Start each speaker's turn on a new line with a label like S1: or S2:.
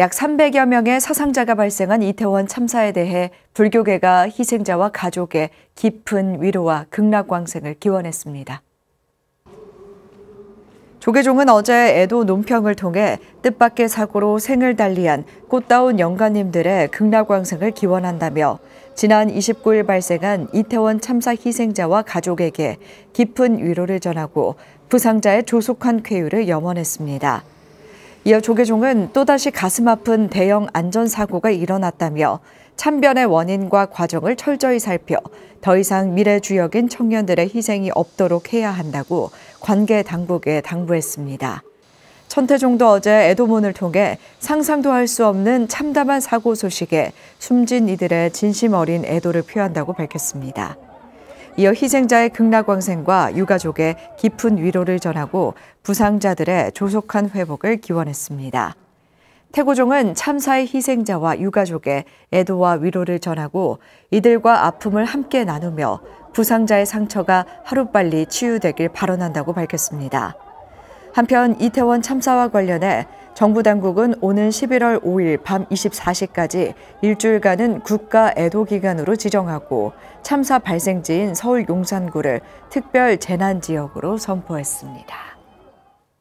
S1: 약 300여 명의 사상자가 발생한 이태원 참사에 대해 불교계가 희생자와 가족의 깊은 위로와 극락광생을 기원했습니다. 조계종은 어제 애도 논평을 통해 뜻밖의 사고로 생을 달리한 꽃다운 영가님들의 극락광생을 기원한다며 지난 29일 발생한 이태원 참사 희생자와 가족에게 깊은 위로를 전하고 부상자의 조속한 쾌유를 염원했습니다. 이어 조계종은 또다시 가슴 아픈 대형 안전사고가 일어났다며 참변의 원인과 과정을 철저히 살펴 더 이상 미래 주역인 청년들의 희생이 없도록 해야 한다고 관계 당국에 당부했습니다. 천태종도 어제 애도문을 통해 상상도 할 수 없는 참담한 사고 소식에 숨진 이들의 진심 어린 애도를 표한다고 밝혔습니다. 이어 희생자의 극락왕생과 유가족의 깊은 위로를 전하고 부상자들의 조속한 회복을 기원했습니다. 태고종은 참사의 희생자와 유가족의 애도와 위로를 전하고 이들과 아픔을 함께 나누며 부상자의 상처가 하루빨리 치유되길 발언한다고 밝혔습니다. 한편 이태원 참사와 관련해 정부 당국은 오는 11월 5일 밤 24시까지 일주일간은 국가 애도 기간으로 지정하고 참사 발생지인 서울 용산구를 특별 재난 지역으로 선포했습니다.